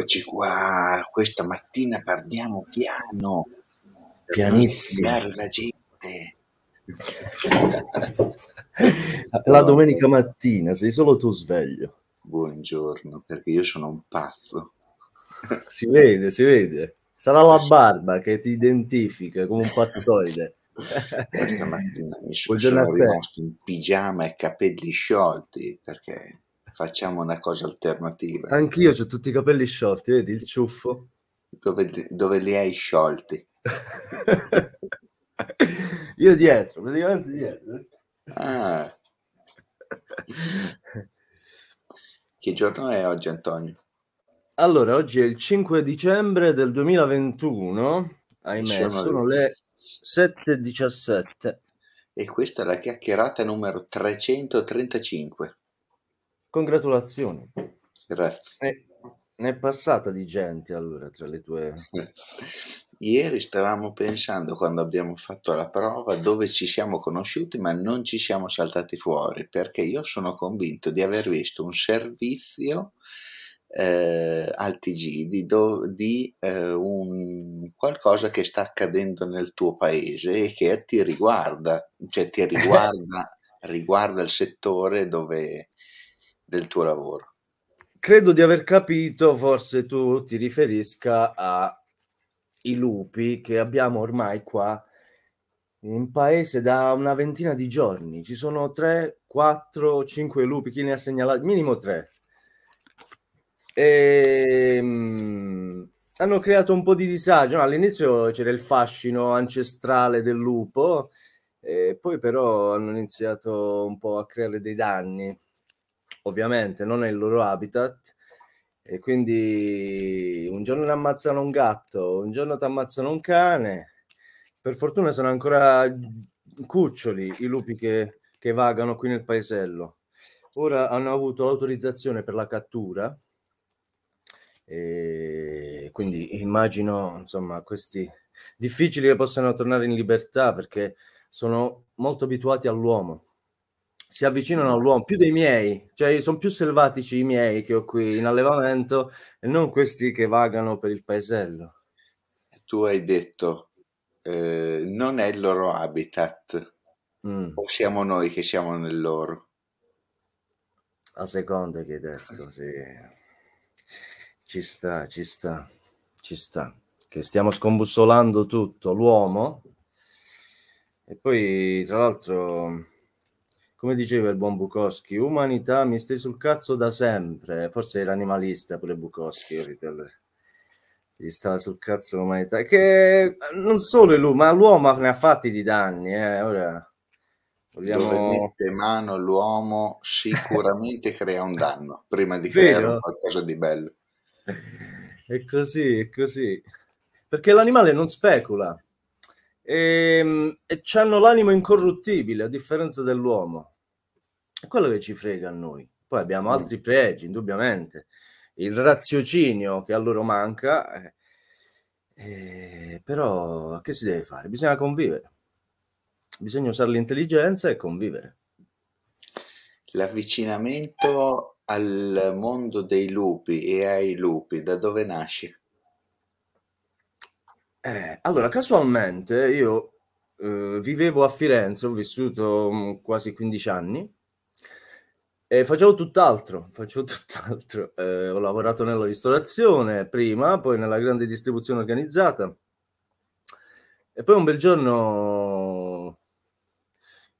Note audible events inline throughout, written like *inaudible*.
Eccoci qua, questa mattina parliamo piano. Pianissimo. la gente. *laughs* la domenica mattina, sei solo tu sveglio. Buongiorno, perché io sono un pazzo. *laughs* si vede, si vede. Sarà la barba che ti identifica come un pazzoide. Questa mattina mi sono rimasto in pigiama e capelli sciolti perché facciamo una cosa alternativa. Anch'io ho tutti i capelli sciolti, vedi il ciuffo? Dove, dove li hai sciolti? *laughs* Io dietro, praticamente dietro. Ah. che giorno è oggi, Antonio? Allora, oggi è il 5 dicembre del 2021, ahimè, sono, sono le 7.17. E questa è la chiacchierata numero 335. Congratulazioni. Grazie. ne è passata di gente allora tra le tue... *laughs* Ieri stavamo pensando quando abbiamo fatto la prova dove ci siamo conosciuti ma non ci siamo saltati fuori perché io sono convinto di aver visto un servizio eh, al TG di, do, di eh, un, qualcosa che sta accadendo nel tuo paese e che ti riguarda, cioè ti *laughs* riguarda, riguarda il settore dove, del tuo lavoro. Credo di aver capito, forse tu ti riferisca ai lupi che abbiamo ormai qua in paese da una ventina di giorni. Ci sono 3, 4, 5 lupi, chi ne ha segnalato? Minimo 3. E, mh, hanno creato un po' di disagio. No, all'inizio c'era il fascino ancestrale del lupo, poi però hanno iniziato un po' a creare dei danni ovviamente non è il loro habitat e quindi un giorno ti ammazzano un gatto, un giorno ti ammazzano un cane. Per fortuna sono ancora cuccioli i lupi che, che vagano qui nel paesello. Ora hanno avuto l'autorizzazione per la cattura, e quindi immagino insomma questi difficili che possano tornare in libertà perché sono molto abituati all'uomo si avvicinano all'uomo più dei miei, cioè sono più selvatici i miei che ho qui in allevamento e non questi che vagano per il paesello. Tu hai detto eh, non è il loro habitat, mm. o siamo noi che siamo nel loro? A seconda che hai detto, sì. Ci sta, ci sta, ci sta. Che stiamo scombussolando tutto, l'uomo. E poi, tra l'altro, come diceva il buon Bukowski, umanità mi stai sul cazzo da sempre. Forse era animalista pure Bukowski, gli stava sul cazzo l'umanità, che non solo lui, ma l'uomo ne ha fatti di danni. Eh. Ora, vogliamo... Dove mette mano l'uomo sicuramente crea un danno, *laughs* prima di creare qualcosa di bello. È così, è così. Perché l'animale non specula Ehm, e, e hanno l'animo incorruttibile a differenza dell'uomo. È quello che ci frega a noi. Poi abbiamo altri mm. pregi, indubbiamente. Il raziocinio che a loro manca, eh, eh, però che si deve fare? Bisogna convivere. Bisogna usare l'intelligenza e convivere. L'avvicinamento al mondo dei lupi e ai lupi, da dove nasce? Eh, allora, casualmente io eh, vivevo a Firenze, ho vissuto mh, mm, quasi 15 anni e facevo tutt'altro, *laughs* facevo tutt'altro. Eh, ho lavorato nella ristorazione prima, poi nella grande distribuzione organizzata e poi un bel giorno,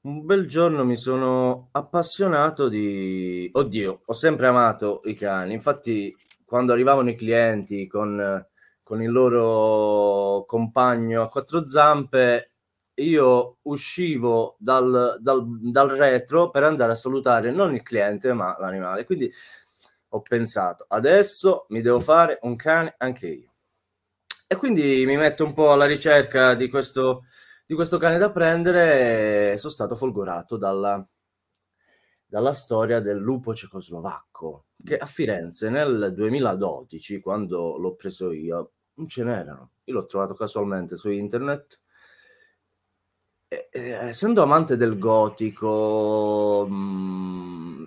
un bel giorno mi sono appassionato di... Oddio, ho sempre amato i cani, infatti quando arrivavano i clienti con con il loro compagno a quattro zampe, io uscivo dal, dal, dal retro per andare a salutare non il cliente ma l'animale. Quindi ho pensato, adesso mi devo fare un cane anche io. E quindi mi metto un po' alla ricerca di questo, di questo cane da prendere e sono stato folgorato dalla, dalla storia del lupo cecoslovacco che a Firenze nel 2012, quando l'ho preso io, non ce n'erano. Io l'ho trovato casualmente su internet. E, e, essendo amante del gotico, mh, mm,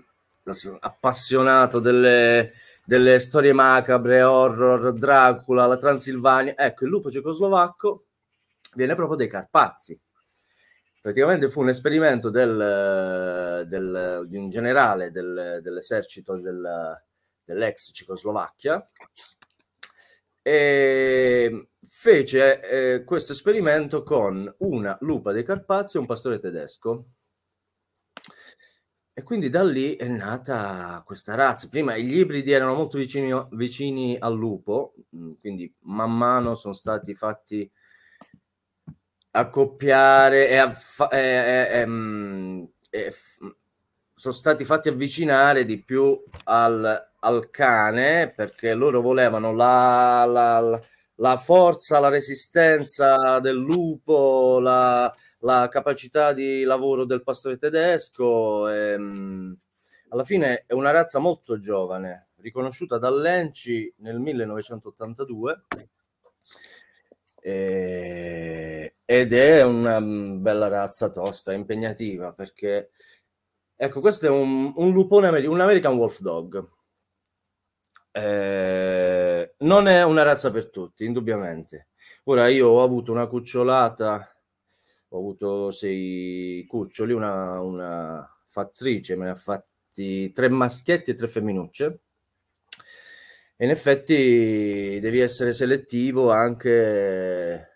appassionato delle, delle storie macabre, horror, Dracula, la Transilvania, ecco, il lupo cecoslovacco viene proprio dai Carpazi praticamente fu un esperimento del, del, di un generale del, dell'esercito dell'ex Cecoslovacchia e ehm, fece eh, questo esperimento con una lupa dei Carpazi e un pastore tedesco. E quindi da lì è nata questa razza. Prima gli ibridi erano molto vicini, vicini al lupo, mm, quindi man mano sono stati fatti accoppiare e, affa- e, e, e, mm, e sono stati fatti avvicinare di più al, al cane perché loro volevano la, la, la forza, la resistenza del lupo, la, la, capacità di lavoro del pastore tedesco. E, ehm, alla fine è una razza molto giovane, riconosciuta dall'Enci nel 1982 e, ed è una mm, bella razza tosta, impegnativa perché ecco questo è un, un lupone, un American Wolf Dog eh, non è una razza per tutti, indubbiamente. Ora io ho avuto una cucciolata, ho avuto sei cuccioli, una, una fattrice, me ne ha fatti tre maschietti e tre femminucce. E in effetti devi essere selettivo anche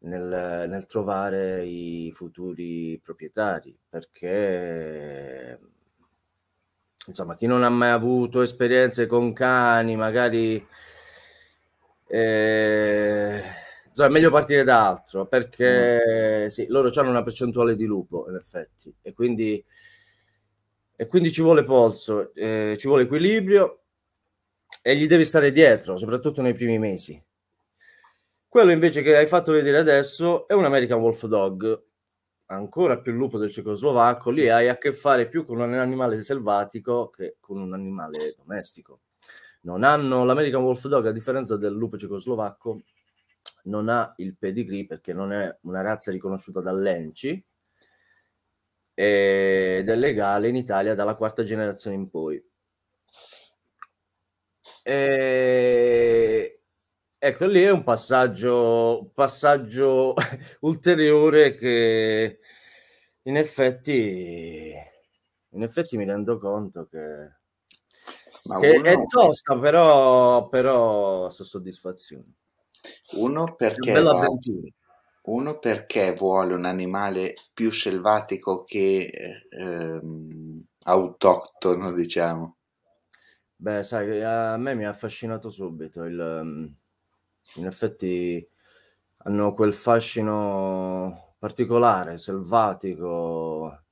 nel, nel trovare i futuri proprietari perché insomma, chi non ha mai avuto esperienze con cani, magari eh, insomma, è meglio partire da altro perché mm. sì, loro hanno una percentuale di lupo in effetti e quindi, e quindi ci vuole polso, eh, ci vuole equilibrio e gli devi stare dietro, soprattutto nei primi mesi. Quello invece che hai fatto vedere adesso è un American Wolf Dog ancora più lupo del cecoslovacco, lì hai a che fare più con un animale selvatico che con un animale domestico. Non hanno l'American Wolf Dog, a differenza del lupo cecoslovacco, non ha il pedigree perché non è una razza riconosciuta dall'ENCI ed è legale in Italia dalla quarta generazione in poi. E Ecco, lì è un passaggio, passaggio *laughs* ulteriore che in effetti, in effetti mi rendo conto che, che uno... è tosta, però, però so soddisfazione. Uno perché, va, uno perché vuole un animale più selvatico che eh, ehm, autoctono, diciamo. Beh, sai, a me mi ha affascinato subito il in effetti hanno quel fascino particolare, selvatico,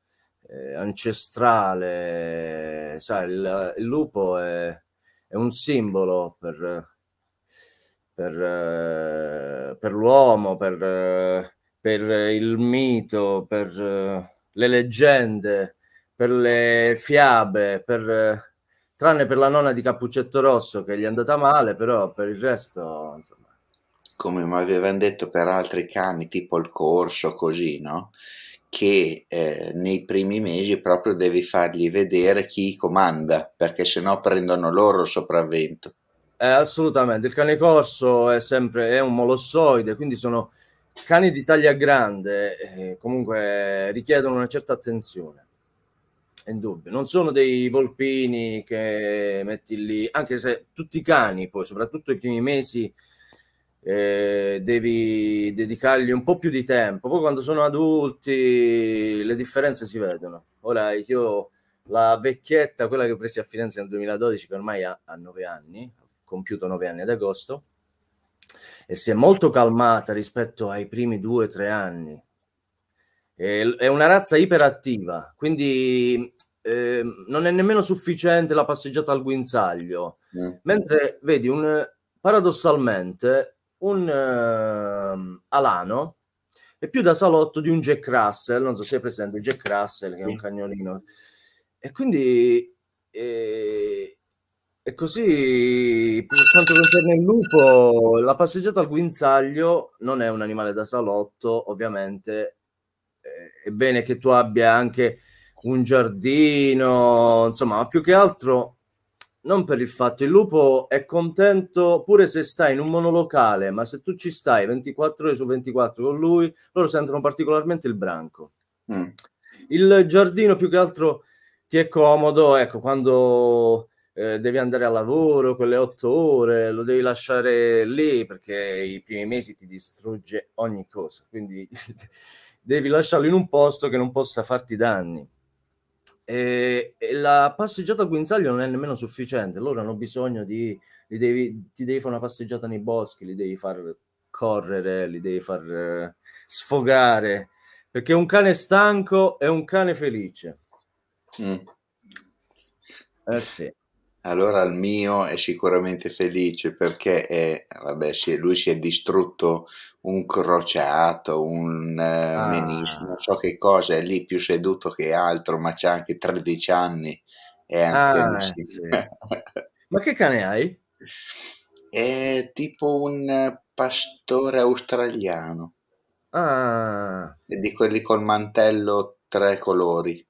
eh, ancestrale. Sai, il, il lupo è, è, un simbolo per, per, eh, per l'uomo, per, per, il mito, per eh, le leggende, per le fiabe, per tranne per la nonna di Cappuccetto Rosso che gli è andata male, però per il resto, insomma, come mi avevano detto per altri cani, tipo il corso, così, no? Che eh, nei primi mesi proprio devi fargli vedere chi comanda, perché sennò prendono loro il sopravvento. Eh, assolutamente, il cane corso è sempre è un molossoide, quindi sono cani di taglia grande, eh, comunque richiedono una certa attenzione. È indubbio, non sono dei volpini che metti lì, anche se tutti i cani, poi soprattutto i primi mesi, eh, devi dedicargli un po' più di tempo. Poi quando sono adulti le differenze si vedono. Ora io la vecchietta, quella che ho preso a Firenze nel 2012, che ormai ha, ha 9 anni, ha compiuto nove anni ad agosto, e si è molto calmata rispetto ai primi due o tre anni. E, è una razza iperattiva, quindi eh, non è nemmeno sufficiente la passeggiata al guinzaglio. Mm. Mentre vedi, un, paradossalmente un uh, Alano e più da salotto di un Jack Russell, non so se è presente il Jack Russell che è un cagnolino. E quindi eh, e così per quanto concerne il lupo, la passeggiata al guinzaglio non è un animale da salotto, ovviamente eh, è bene che tu abbia anche un giardino, insomma, ma più che altro non per il fatto, il lupo è contento pure se stai in un monolocale, ma se tu ci stai 24 ore su 24 con lui, loro sentono particolarmente il branco. Mm. Il giardino più che altro ti è comodo, ecco, quando eh, devi andare a lavoro, quelle otto ore, lo devi lasciare lì perché i primi mesi ti distrugge ogni cosa, quindi *laughs* devi lasciarlo in un posto che non possa farti danni. E, e la passeggiata a guinzaglio non è nemmeno sufficiente, loro hanno bisogno di, di devi, ti devi fare una passeggiata nei boschi, li devi far correre, li devi far eh, sfogare, perché un cane stanco è un cane felice. Mm. Eh sì. Allora il mio è sicuramente felice perché è, vabbè, lui si è distrutto un crociato, un eh, ah. menisco, non so che cosa, è lì più seduto che altro, ma c'è anche 13 anni. È ah, eh, sì. *laughs* ma che cane hai? È tipo un pastore australiano. Ah. E di quelli col mantello tre colori.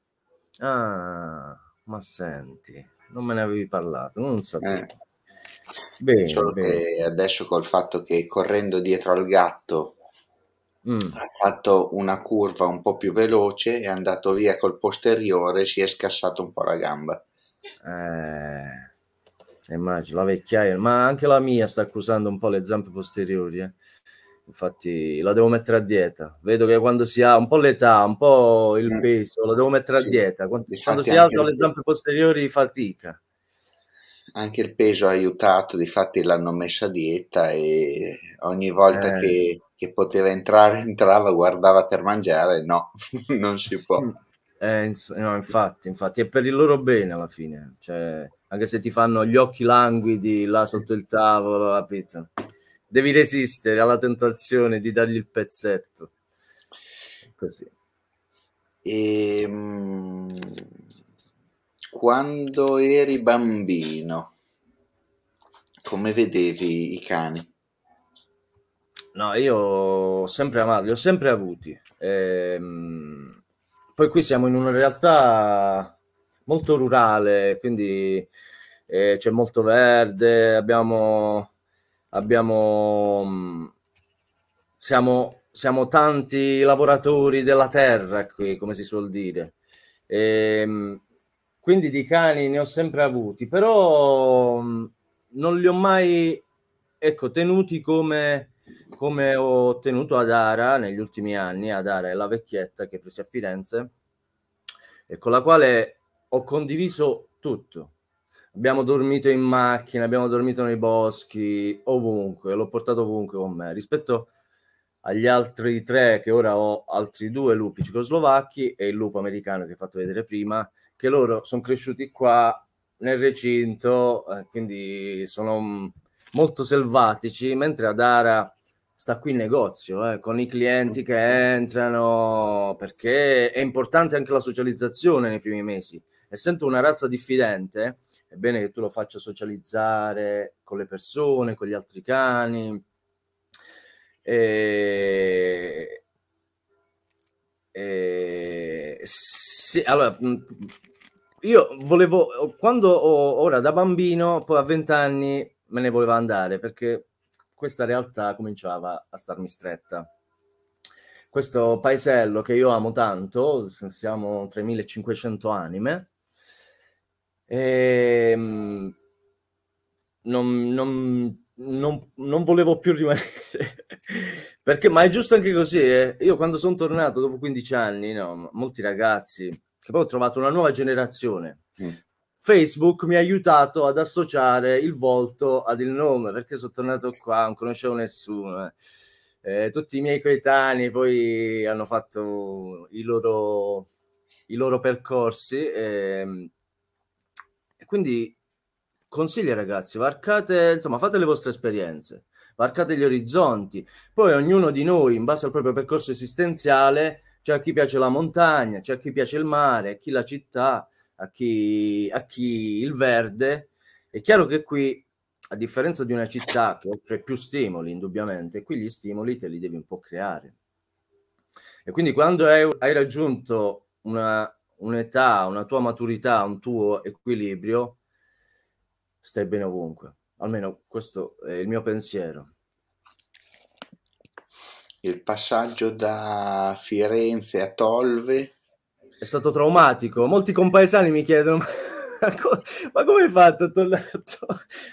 Ah, ma senti, non me ne avevi parlato, non sapevo. Eh. Bene, Solo bene. adesso col fatto che correndo dietro al gatto mm. ha fatto una curva un po' più veloce, è andato via col posteriore, si è scassato un po' la gamba. Eh, immagino, la vecchiaia, ma anche la mia sta accusando un po' le zampe posteriori. Eh. Infatti la devo mettere a dieta. Vedo che quando si ha un po' l'età, un po' il mm. peso, la devo mettere a dieta. Quando, quando si alzano le zampe posteriori fatica anche il peso ha aiutato, difatti l'hanno messa a dieta e ogni volta eh. che, che, poteva entrare entrava, guardava per mangiare, no, *laughs* non si può. Mm. Eh, no, infatti, infatti è per il loro bene alla fine, cioè, anche se ti fanno gli occhi languidi là sotto il tavolo, la pizza, devi resistere alla tentazione di dargli il pezzetto. Così. E, ehm, quando eri bambino, come vedevi i cani? No, io ho sempre amato, li ho sempre avuti. Ehm, poi qui siamo in una realtà molto rurale, quindi eh, c'è molto verde, abbiamo, abbiamo mm, siamo, siamo, tanti lavoratori della terra qui, come si suol dire. Ehm, quindi di cani ne ho sempre avuti, però mm, non li ho mai ecco, tenuti come, come ho tenuto ad Ara negli ultimi anni. Ad Ara è la vecchietta che presi a Firenze e con la quale ho condiviso tutto. Abbiamo dormito in macchina, abbiamo dormito nei boschi, ovunque, l'ho portato ovunque con me. Rispetto agli altri tre, che ora ho altri due lupi cecoslovacchi e il lupo americano che ho fatto vedere prima, che loro sono cresciuti qua nel recinto, eh, quindi sono mm, molto selvatici, mentre ad Ara sta qui in negozio, eh, con i clienti che entrano, perché è importante anche la socializzazione nei primi mesi. Essendo una razza diffidente, è bene che tu lo faccia socializzare con le persone, con gli altri cani. E eh, sì, allora, mm, io volevo, quando ho, ora da bambino, poi a vent'anni me ne voleva andare perché questa realtà cominciava a starmi stretta. Questo paesello che io amo tanto, siamo 3500 anime, e, ehm, non, non, non, non volevo più rimanere perché, ma è giusto anche così, eh? Io quando sono tornato dopo 15 anni, no, molti ragazzi, che poi ho trovato una nuova generazione. Mm. Facebook mi ha aiutato ad associare il volto ad il nome, perché sono tornato qua, non conoscevo nessuno. Eh. Eh, tutti i miei coetanei poi hanno fatto i loro, i loro percorsi. Eh, quindi consiglio ragazzi, varcate, insomma, fate le vostre esperienze varcate gli orizzonti. Poi ognuno di noi, in base al proprio percorso esistenziale, c'è a chi piace la montagna, c'è a chi piace il mare, a chi la città, a chi, a chi il verde. È chiaro che qui a differenza di una città che offre più stimoli, indubbiamente, qui gli stimoli te li devi un po' creare. E quindi quando hai, hai raggiunto una, un'età, una tua maturità, un tuo equilibrio, stai bene ovunque. Almeno questo è il mio pensiero. Il passaggio da Firenze a Tolve è stato traumatico. Molti compaesani mi chiedono: *laughs* ma come hai fatto a tornare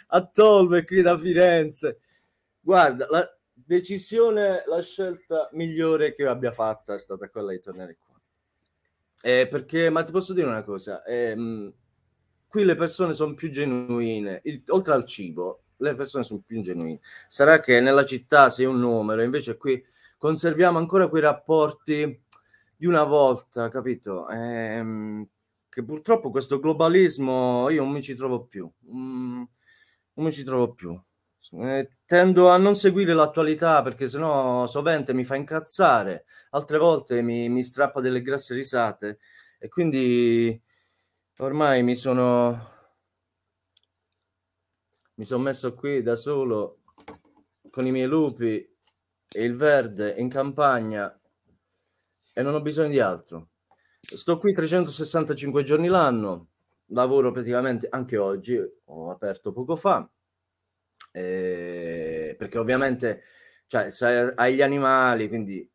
a Tolve qui da Firenze? Guarda, la decisione, la scelta migliore che abbia fatta è stata quella di tornare qui. Eh, perché, ma ti posso dire una cosa, eh, qui le persone sono più genuine, Il, oltre al cibo, le persone sono più genuine. Sarà che nella città sei un numero, invece qui conserviamo ancora quei rapporti di una volta, capito? Ehm, che purtroppo questo globalismo io non mi ci trovo più. Mm, non mi ci trovo più. Eh, tendo a non seguire l'attualità perché sennò sovente mi fa incazzare, altre volte mi, mi strappa delle grasse risate e quindi Ormai mi sono mi sono messo qui da solo con i miei lupi e il verde in campagna e non ho bisogno di altro. Sto qui 365 giorni l'anno, lavoro praticamente anche oggi, ho aperto poco fa, eh, perché ovviamente cioè, sai, hai gli animali, quindi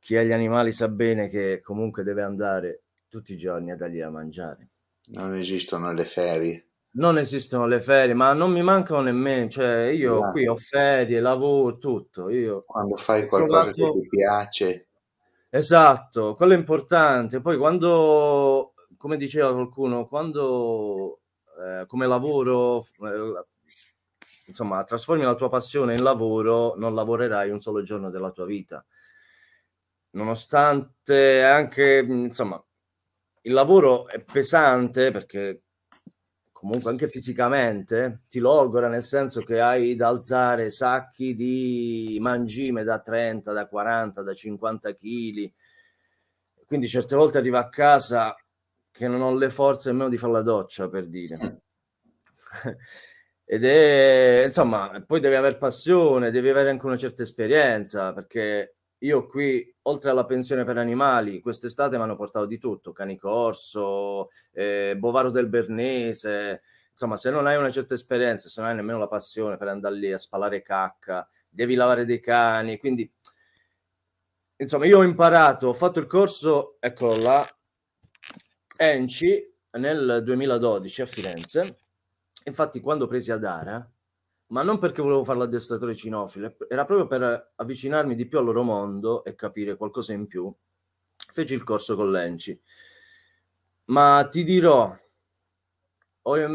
chi ha gli animali sa bene che comunque deve andare tutti i giorni a dargli da mangiare. Non esistono le ferie. Non esistono le ferie, ma non mi mancano nemmeno, cioè io no. Esatto. qui ho ferie, lavoro, tutto. Io Quando fai qualcosa trovato... che ti piace. Esatto, quello è importante. Poi quando, come diceva qualcuno, quando eh, come lavoro, eh, insomma, trasformi la tua passione in lavoro, non lavorerai un solo giorno della tua vita. Nonostante anche, insomma, il lavoro è pesante perché comunque anche fisicamente ti logora nel senso che hai da alzare sacchi di mangime da 30, da 40, da 50 kg. Quindi certe volte arriva a casa che non ho le forze nemmeno di fare la doccia, per dire. *laughs* Ed è, insomma, poi devi avere passione, devi avere anche una certa esperienza, perché io qui, oltre alla pensione per animali, quest'estate mi hanno portato di tutto, cani corso, eh, bovaro del Bernese. Insomma, se non hai una certa esperienza, se non hai nemmeno la passione per andare lì a spalare cacca, devi lavare dei cani. Quindi, insomma, io ho imparato, ho fatto il corso, eccolo là, Enci nel 2012 a Firenze. Infatti, quando presi Adara, ma non perché volevo fare l'addestratore cinofile, era proprio per avvicinarmi di più al loro mondo e capire qualcosa in più. Feci il corso con l'Enci. Ma ti dirò,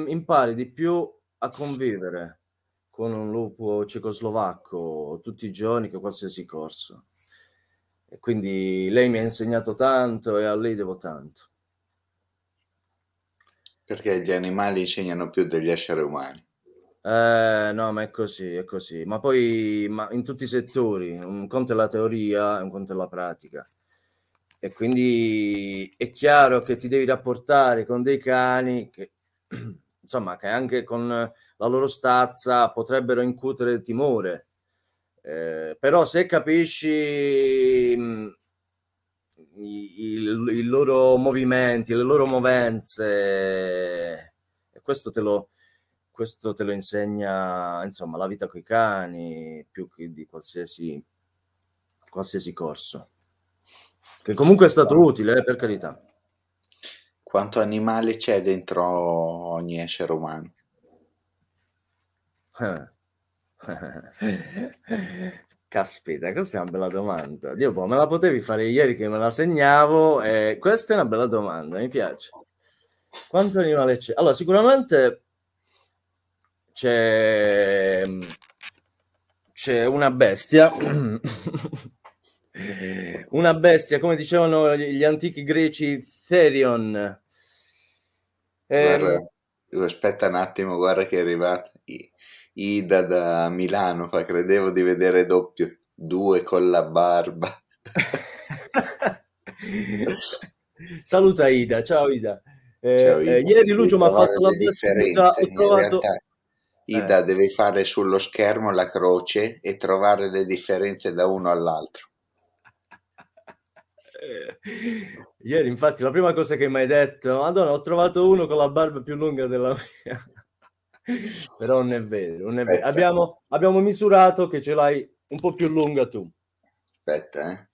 impari di più a convivere con un lupo cecoslovacco tutti i giorni che qualsiasi corso. E quindi lei mi ha insegnato tanto e a lei devo tanto. Perché gli animali insegnano più degli esseri umani. Eh, no, ma è così, è così. Ma poi ma in tutti i settori, un conto è la teoria, e un conto è la pratica. E quindi è chiaro che ti devi rapportare con dei cani che, *clears throat* insomma, che anche con la loro stazza potrebbero incutere timore. Eh, però se capisci mh, mm, i, i, i loro movimenti, le loro movenze, questo te lo questo te lo insegna insomma la vita con i cani più che di qualsiasi, qualsiasi corso che comunque è stato utile eh, per carità quanto animale c'è dentro ogni essere umano *laughs* Caspita, questa è una bella domanda. Dio, boh, me la potevi fare ieri che me la segnavo. Eh, questa è una bella domanda, mi piace. Quanto animale c'è? Allora, sicuramente c'è, c'è una bestia, *coughs* una bestia, come dicevano gli antichi greci, Therion. Eh, guarda, aspetta un attimo, guarda che è arrivata Ida da Milano, fa credevo di vedere doppio, due con la barba. *laughs* Saluta Ida, ciao Ida. Eh, ciao, Ida. Eh, ieri Lucio mi ha fatto la battuta, ho trovato... Realtà Ida eh. deve fare sullo schermo la croce e trovare le differenze da uno all'altro. Eh, ieri, infatti, la prima cosa che mi hai detto, Madonna, ho trovato uno con la barba più lunga della mia. *laughs* Però non è vero, non è vero. Abbiamo, abbiamo, misurato che ce l'hai un po' più lunga tu. Aspetta, eh.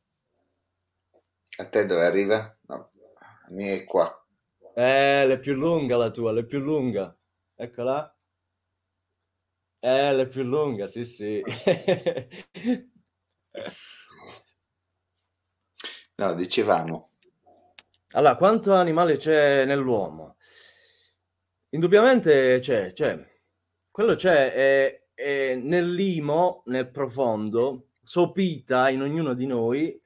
A te dove arriva? No, la mia è qua. Eh, la più lunga la tua, la più lunga. Eccola. Eh, la più lunga, sì, sì. *laughs* no, dicevamo. Allora, quanto animale c'è nell'uomo? Indubbiamente c'è, c'è. Quello c'è, è, è nell'imo, nel profondo, sopita in ognuno di noi.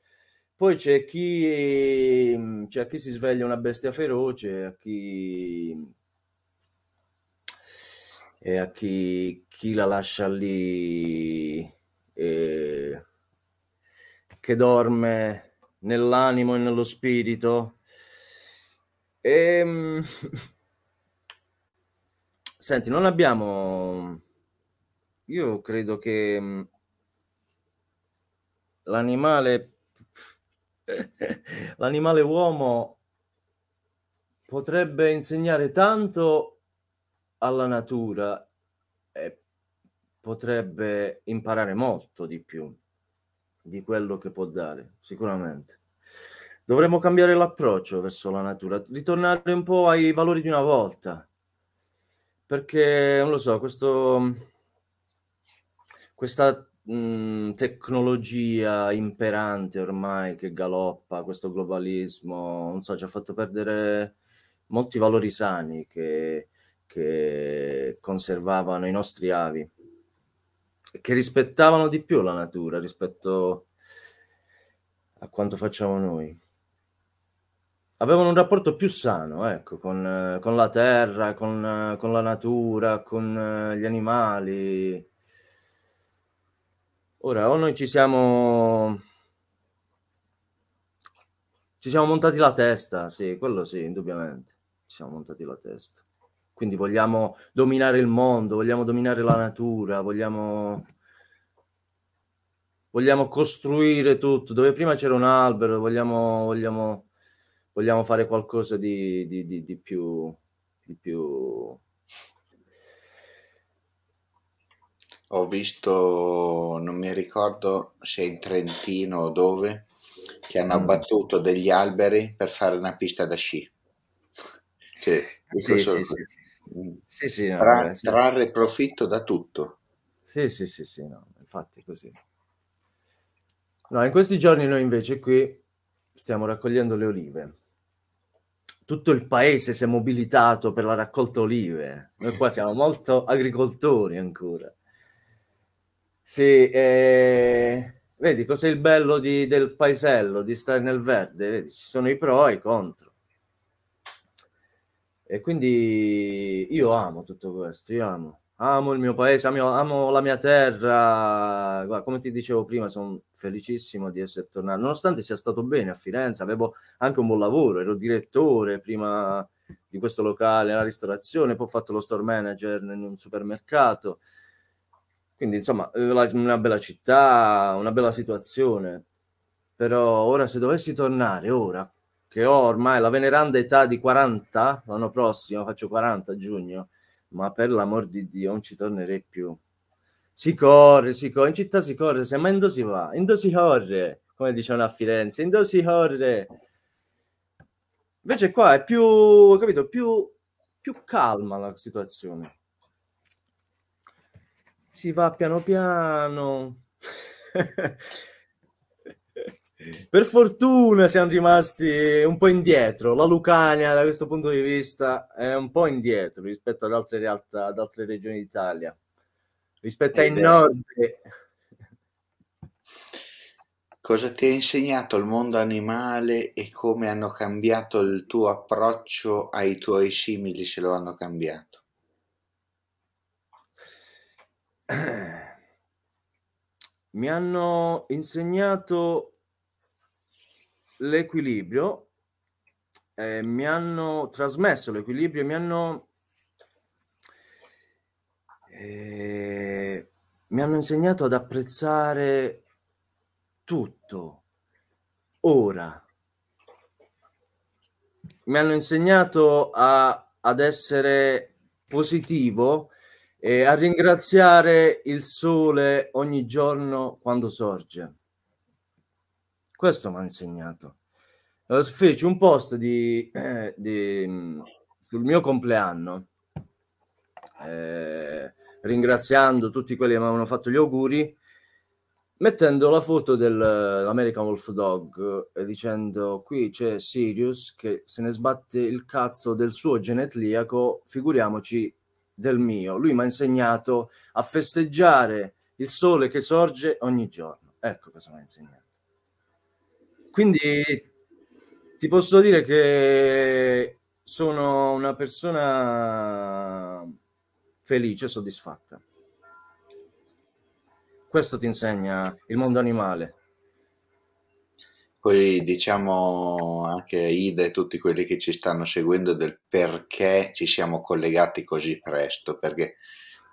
Poi c'è chi, c'è chi si sveglia una bestia feroce, a chi, e a chi chi la lascia lì eh, che dorme nell'animo e nello spirito. E, ehm, *laughs* senti, non abbiamo... Io credo che mm, l'animale... *laughs* l'animale uomo potrebbe insegnare tanto alla natura potrebbe imparare molto di più di quello che può dare, sicuramente. Dovremmo cambiare l'approccio verso la natura, ritornare un po' ai valori di una volta, perché non lo so, questo, questa mh, mm, tecnologia imperante ormai che galoppa, questo globalismo, non so, ci ha fatto perdere molti valori sani che, che conservavano i nostri avi che rispettavano di più la natura rispetto a quanto facciamo noi. Avevano un rapporto più sano, ecco, con, con la terra, con, con, la natura, con eh, gli animali. Ora, o noi ci siamo... Ci siamo montati la testa, sì, quello sì, indubbiamente. Ci siamo montati la testa. Quindi vogliamo dominare il mondo, vogliamo dominare la natura, vogliamo, vogliamo costruire tutto. Dove prima c'era un albero, vogliamo, vogliamo, vogliamo fare qualcosa di, di, di, di più... Di più ho visto, non mi ricordo se in Trentino o dove, che hanno mm. abbattuto degli alberi per fare una pista da sci. Cioè, sì, sì, sì, sì, sì, no, tra, sì. trarre profitto da tutto. Sì, sì, sì, sì, no, infatti così. No, in questi giorni noi invece qui stiamo raccogliendo le olive. Tutto il paese si è mobilitato per la raccolta olive. Noi qua siamo molto agricoltori ancora. Sì, eh, vedi cos'è il bello di, del paesello, di stare nel verde? Vedi, ci sono i pro e i contro. E quindi io amo tutto questo, io amo. Amo il mio paese, amo, amo la mia terra. Guarda, come ti dicevo prima, sono felicissimo di essere tornato. Nonostante sia stato bene a Firenze, avevo anche un buon lavoro, ero direttore prima di questo locale, la ristorazione, poi ho fatto lo store manager in un supermercato. Quindi, insomma, eh, una bella città, una bella situazione. Però ora se dovessi tornare, ora, che ho ormai la veneranda età di 40, l'anno prossimo faccio 40 a giugno, ma per l'amor di Dio non ci tornerei più. Si corre, si corre, in città si corre, se ma indo si va, indo si corre, come dicevano a Firenze, indo si corre. Invece qua è più, capito, più, più calma la situazione. Si va piano piano. *laughs* Per fortuna siamo rimasti un po' indietro. La Lucania, da questo punto di vista, è un po' indietro rispetto ad altre realtà, ad altre regioni d'Italia. Rispetto eh ai nord. Eh. Cosa ti ha insegnato il mondo animale e come hanno cambiato il tuo approccio ai tuoi simili, se lo hanno cambiato? *clears throat* Mi hanno insegnato l'equilibrio, eh, mi hanno trasmesso l'equilibrio, mi hanno, eh, mi hanno insegnato ad apprezzare tutto, ora. Mi hanno insegnato a, ad essere positivo e a ringraziare il sole ogni giorno quando sorge. Questo mi ha insegnato. Eh, feci un post di, eh, di, mm, sul mio compleanno, eh, ringraziando tutti quelli che mi avevano fatto gli auguri, mettendo la foto dell'American eh, Wolf Dog e dicendo qui c'è Sirius che se ne sbatte il cazzo del suo genetliaco, figuriamoci del mio. Lui mi ha insegnato a festeggiare il sole che sorge ogni giorno. Ecco cosa mi ha insegnato. Quindi ti posso dire che sono una persona felice e soddisfatta. Questo ti insegna il mondo animale. Poi diciamo anche a Ida e tutti quelli che ci stanno seguendo del perché ci siamo collegati così presto, perché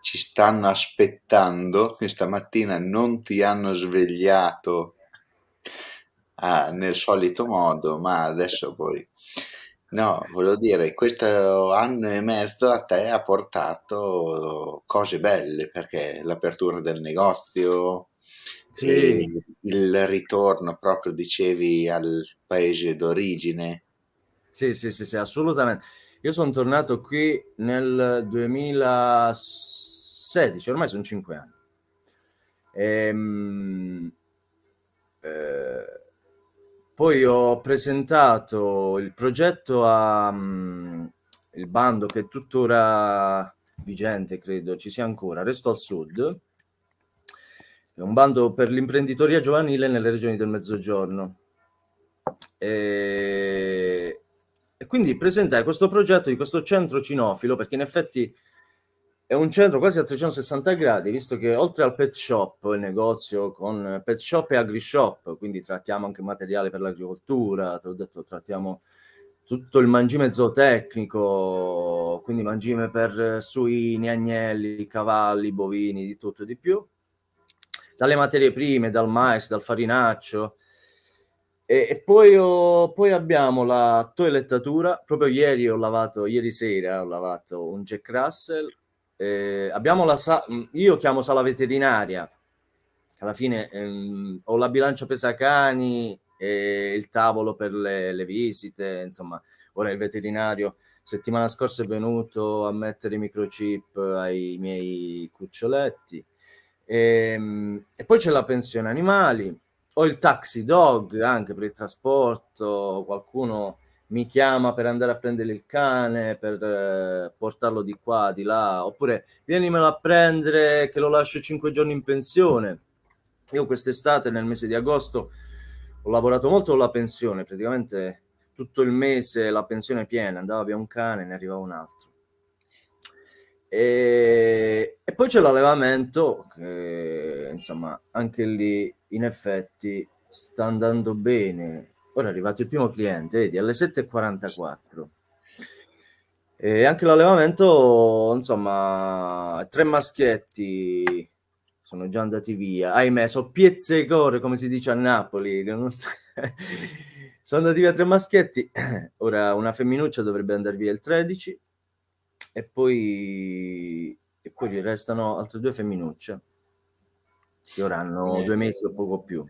ci stanno aspettando, questa mattina non ti hanno svegliato ah, nel solito modo, ma adesso poi... No, volevo dire, questo anno e mezzo a te ha portato cose belle, perché l'apertura del negozio, sì. il ritorno proprio, dicevi, al paese d'origine. Sì, sì, sì, sì assolutamente. Io sono tornato qui nel 2016, ormai sono cinque anni. Ehm, eh, poi ho presentato il progetto a um, il bando che è tuttora vigente, credo ci sia ancora, Resto al Sud, è un bando per l'imprenditoria giovanile nelle regioni del Mezzogiorno. E, e quindi presentai questo progetto di questo centro cinofilo, perché in effetti è un centro quasi a 360 gradi, visto che oltre al pet shop, il negozio con pet shop e agri shop, quindi trattiamo anche materiale per l'agricoltura, te l'ho detto, trattiamo tutto il mangime zootecnico, quindi mangime per suini, agnelli, cavalli, bovini, di tutto e di più, dalle materie prime, dal mais, dal farinaccio. E, e poi, ho, poi, abbiamo la toilettatura. Proprio ieri ho lavato, ieri sera ho lavato un Jack Russell eh, abbiamo la sala, mm, io chiamo sala veterinaria, alla fine ehm, ho la bilancia pesa cani, e il tavolo per le, le, visite, insomma, ora il veterinario settimana scorsa è venuto a mettere i microchip ai miei cuccioletti. E, ehm, e poi c'è la pensione animali, ho il taxi dog anche per il trasporto, qualcuno mi chiama per andare a prendere il cane, per eh, portarlo di qua, di là, oppure vienimelo a prendere che lo lascio 5 giorni in pensione. Io quest'estate, nel mese di agosto, ho lavorato molto con la pensione, praticamente tutto il mese la pensione è piena, andava via un cane, ne arrivava un altro. E, e poi c'è l'allevamento, che insomma anche lì in effetti sta andando bene, Ora è arrivato il primo cliente, vedi, alle 7.44. E anche l'allevamento, insomma, tre maschietti sono già andati via. Ahimè, so piezze e gore, come si dice a Napoli. Sta... *laughs* sono andati via tre maschietti. *clears throat* Ora una femminuccia dovrebbe andare via il 13 e poi, e poi restano altre due femminucce che ora hanno due mesi o poco più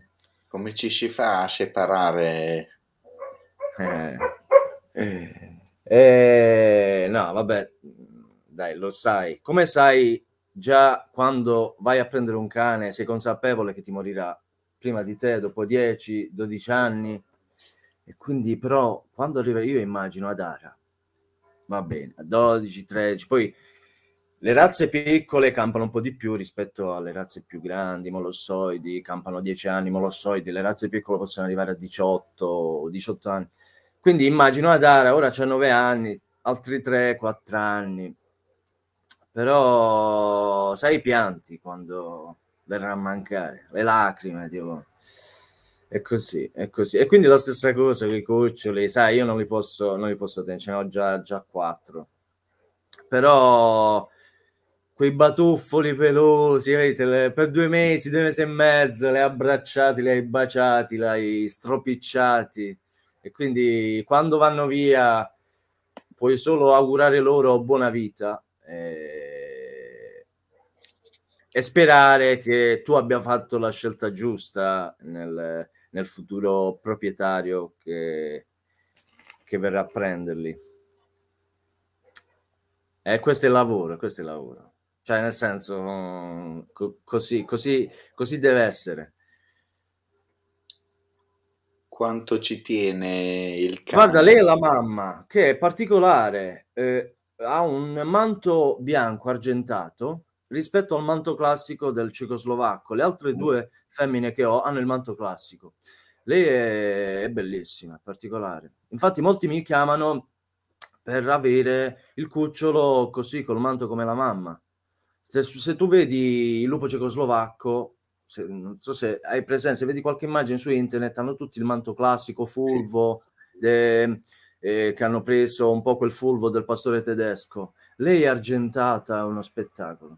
come ci si fa a separare? Eh, eh, eh, no, vabbè, dai, lo sai. Come sai, già quando vai a prendere un cane sei consapevole che ti morirà prima di te, dopo 10, 12 anni. E quindi, però, quando arriverà, io immagino ad Ara, va bene, a 12, 13, poi le razze piccole campano un po' di più rispetto alle razze più grandi, molossoidi, campano 10 anni, molossoidi, le razze piccole possono arrivare a 18 o 18 anni. Quindi immagino Adara, ora c'ha 9 anni, altri 3-4 anni, però sai i pianti quando verrà a mancare, le lacrime, tipo. E così, è così. E quindi la stessa cosa con i cuccioli, sai, io non li posso, non li posso tenere, ce ne ho già, già 4. Però quei batuffoli pelosi, vedete, per due mesi, due mesi e mezzo, le hai abbracciati, le hai baciati, le hai stropicciati. E quindi quando vanno via puoi solo augurare loro buona vita eh, e sperare che tu abbia fatto la scelta giusta nel, nel futuro proprietario che, che verrà a prenderli. Eh, questo è il lavoro, questo è il lavoro. Cioè, nel senso, così, così, così deve essere. Quanto ci tiene il cane? Guarda, lei è la mamma, che è particolare, eh, ha un manto bianco argentato rispetto al manto classico del cecoslovacco. Le altre mm. due femmine che ho hanno il manto classico. Lei è, è bellissima, è particolare. Infatti molti mi chiamano per avere il cucciolo così, col manto come la mamma se, se tu vedi il lupo cecoslovacco, se, non so se hai presenza, vedi qualche immagine su internet, hanno tutti il manto classico fulvo, sì. de, eh, che hanno preso un po' quel fulvo del pastore tedesco. Lei è argentata, è uno spettacolo.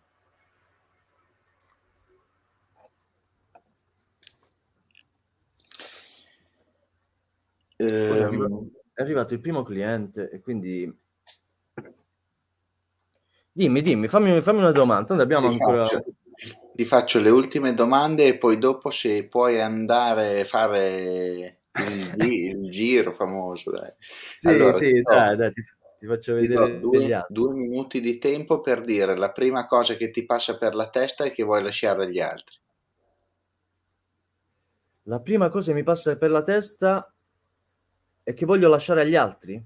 Eh, è arrivato il primo cliente e quindi Dimmi, dimmi, fammi, fammi una domanda. ti ancora... Faccio, ti faccio le ultime domande e poi dopo se puoi andare a fare il, *laughs* il giro famoso. Dai. Sì, allora, sì, no. dai, dai, ti, ti faccio vedere. Due, due, minuti di tempo per dire la prima cosa che ti passa per la testa e che vuoi lasciare agli altri. La prima cosa che mi passa per la testa è che voglio lasciare agli altri?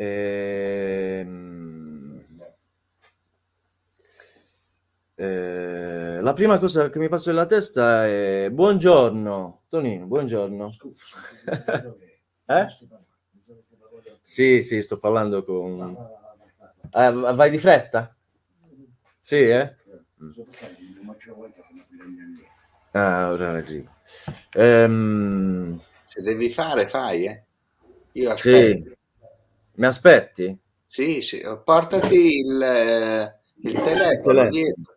Ehm, eh, la prima cosa che mi passa nella testa è buongiorno Tonino, buongiorno. *laughs* Eh? eh? Sì, sì, sto parlando con... Ah, ah vai di fretta? Sì, eh? Ah, ora arrivo. Ehm... Se devi fare, fai, eh? Io aspetto. Sì. Mi aspetti? Sì, sì, eh, portati il, eh, il telefono dietro.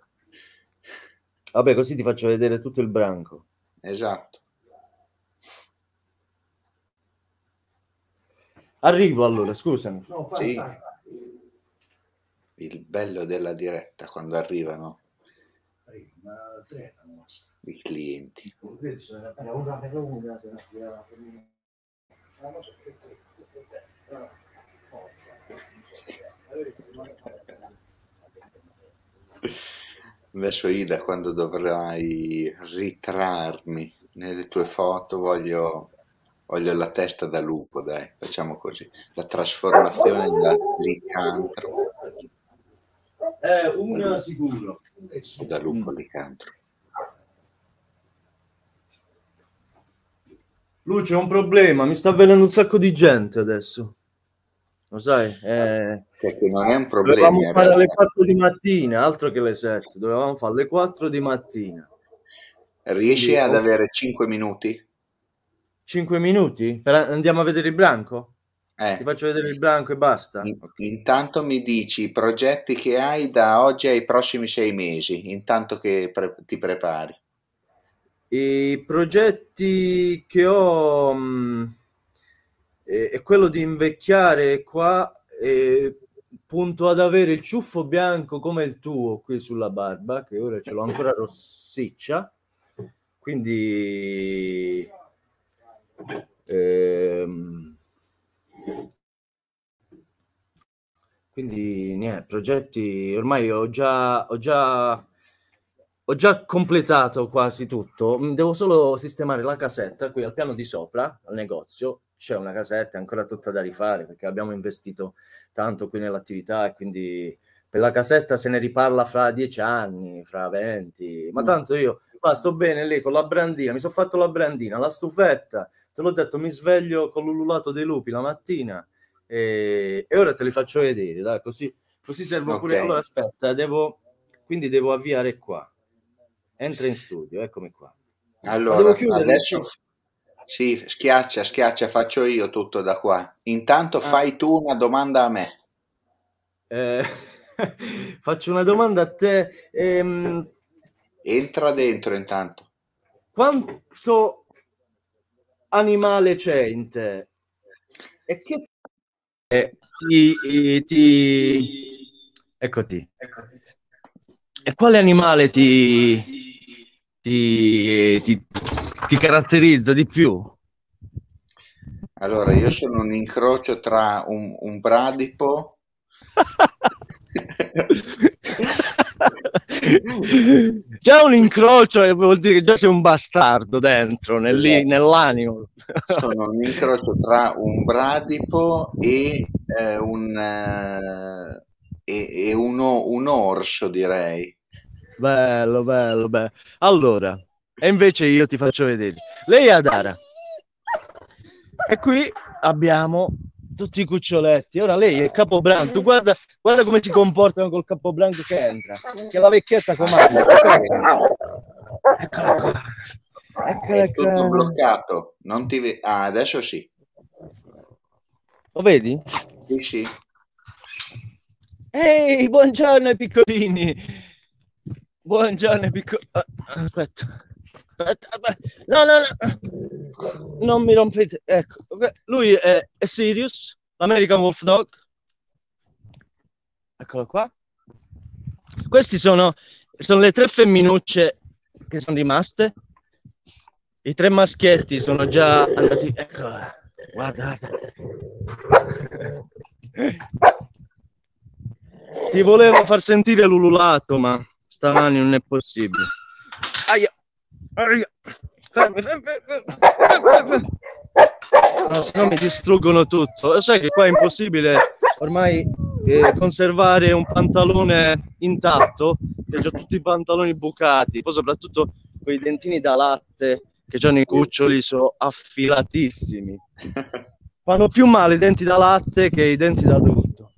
Vabbè, così ti faccio vedere tutto il branco. Esatto. Arrivo allora, scusami. No, fai, sì. fai, fai. Il bello della diretta quando arrivano i clienti. Una per una, una per una. Adesso Ida, quando dovrai ritrarmi nelle tue foto, voglio, voglio la testa da lupo, dai, facciamo così. La trasformazione da licantro. Eh, una sicuro. Da lupo mm. licantro. Luce, ho un problema, mi sta avvelenando un sacco di gente adesso lo sai, eh, perché non è un problema. Dovevamo fare alle 4 di mattina, altro che le 7, dovevamo fare alle 4 di mattina. Riesci Quindi, ad oh. avere 5 minuti? 5 minuti? Per, andiamo a vedere il branco? Eh. Ti faccio vedere il branco e basta. In, okay. Intanto mi dici i progetti che hai da oggi ai prossimi 6 mesi, intanto che pre ti prepari. I progetti che ho... Mh, mm, eh, è quello di invecchiare qua e punto ad avere il ciuffo bianco come il tuo qui sulla barba, che ora ce l'ho ancora *laughs* rossiccia, quindi... Ehm, quindi niente, progetti ormai ho già, ho già ho già completato quasi tutto. Devo solo sistemare la casetta qui al piano di sopra, al negozio, c'è una casetta ancora tutta da rifare perché abbiamo investito tanto qui nell'attività e quindi per la casetta se ne riparla fra dieci anni, fra venti, ma mm. tanto io ma sto bene lì con la brandina, mi sono fatto la brandina, la stufetta, te l'ho detto, mi sveglio con l'ululato dei lupi la mattina e, e ora te li faccio vedere, dai, così, così servo okay. pure. Allora aspetta, devo, quindi devo avviare qua, entra in studio, eccomi qua. Allora, adesso, sì, schiaccia, schiaccia, faccio io tutto da qua. Intanto ah. fai tu una domanda a me. Eh, *laughs* faccio una domanda a te. Ehm, Entra dentro intanto. Quanto animale c'è in te? E che... Eh, ti, eh, ti... Eccoti. Eccoti. E quale animale ti... ti, ti ti caratterizza di più? Allora, io sono un incrocio tra un, un bradipo *laughs* già un incrocio vuol dire che già sei un bastardo dentro nel, esatto. nell'animo sono un incrocio tra un bradipo e, eh, un, eh, e, e uno, un orso direi bello bello bello allora e invece io ti faccio vedere. Lei è Adara. E qui abbiamo tutti i cuccioletti. Ora lei è capobranco. Tu guarda, guarda come si comportano col capobranco che entra. Che la vecchietta comanda. Eccola qua. Eccola qua. È tutto bloccato. Non ti ve- ah, adesso sì. Lo vedi? Sì, sì. Ehi, buongiorno ai piccolini. Buongiorno ai piccolini. Ah, aspetta. No, no, no, non mi rompete. Ecco, lui è, è Sirius, l'American Wolf Dog. Eccolo qua. Questi sono, sono le tre femminucce che sono rimaste. I tre maschietti sono già andati. Ecco, guarda, guarda. Ti volevo far sentire l'ululato, ma stamani non è possibile. Aia. No, se no mi distruggono tutto. Sai che qua è impossibile ormai eh, conservare un pantalone intatto, e ho tutti i pantaloni bucati, poi soprattutto quei dentini da latte che hanno i cuccioli sono affilatissimi. Fanno più male i denti da latte che i denti da adulto.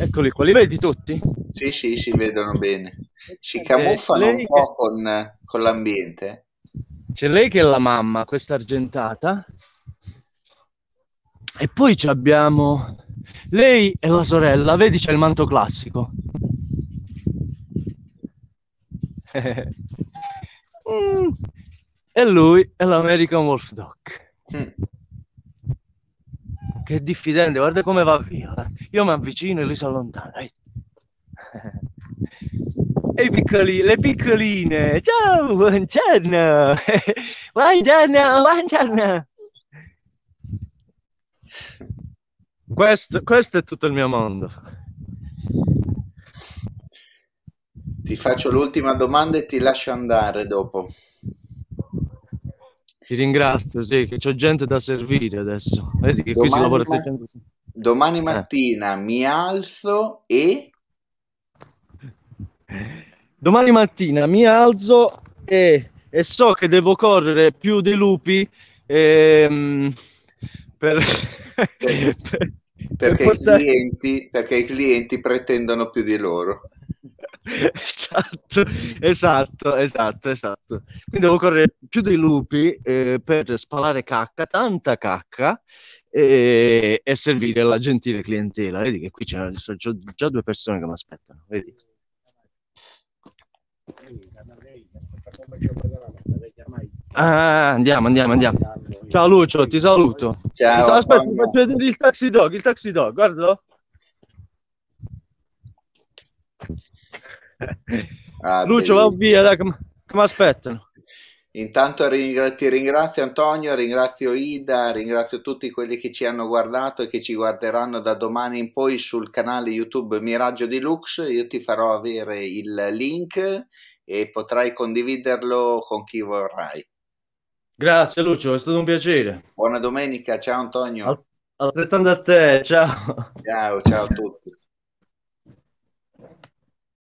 Eccoli qua, li vedi tutti? Sì, sì, si vedono bene si eh, camuffano un po' con, con l'ambiente. C'è lei che è la mamma, questa argentata. E poi abbiamo lei e la sorella, vedi c'è il manto classico. mm. *laughs* E lui è l'American Wolf Doc. Mm. Che diffidente, guarda come va via. Io mi avvicino e lui si allontana. Ehi piccoli, le piccoline, ciao, buongiorno, *laughs* buongiorno, buongiorno. Questo, questo è tutto il mio mondo. Ti faccio l'ultima domanda e ti lascio andare dopo. Ti ringrazio, sì, che c'ho gente da servire adesso. Vedi che domani qui si lavora ma... 360. Domani eh. mattina eh. mi alzo e domani mattina mi alzo e, e so che devo correre più dei lupi ehm, per, perché, *laughs* per portare... i clienti, perché i clienti pretendono più di loro. *laughs* Esatto, esatto, esatto, esatto. Quindi devo correre più dei lupi eh, per spalare cacca, tanta cacca, e, e servire la gentile clientela. Vedi che qui c'è, sono già due persone che mi aspettano. Vedi? Ah, andiamo, andiamo, andiamo. Ciao Lucio, ti saluto. Ciao, Aspetta, faccio vedere il taxi dog, il taxi dog, guardalo. Ah, Lucio, va via, dai, che mi aspettano. Intanto ringra- ti ringrazio Antonio, ringrazio Ida, ringrazio tutti quelli che ci hanno guardato e che ci guarderanno da domani in poi sul canale YouTube Miraggio Deluxe. Io ti farò avere il link e potrai condividerlo con chi vorrai. Grazie Lucio, è stato un piacere. Buona domenica, ciao Antonio. Altrettanto a te, ciao. Ciao, ciao a tutti.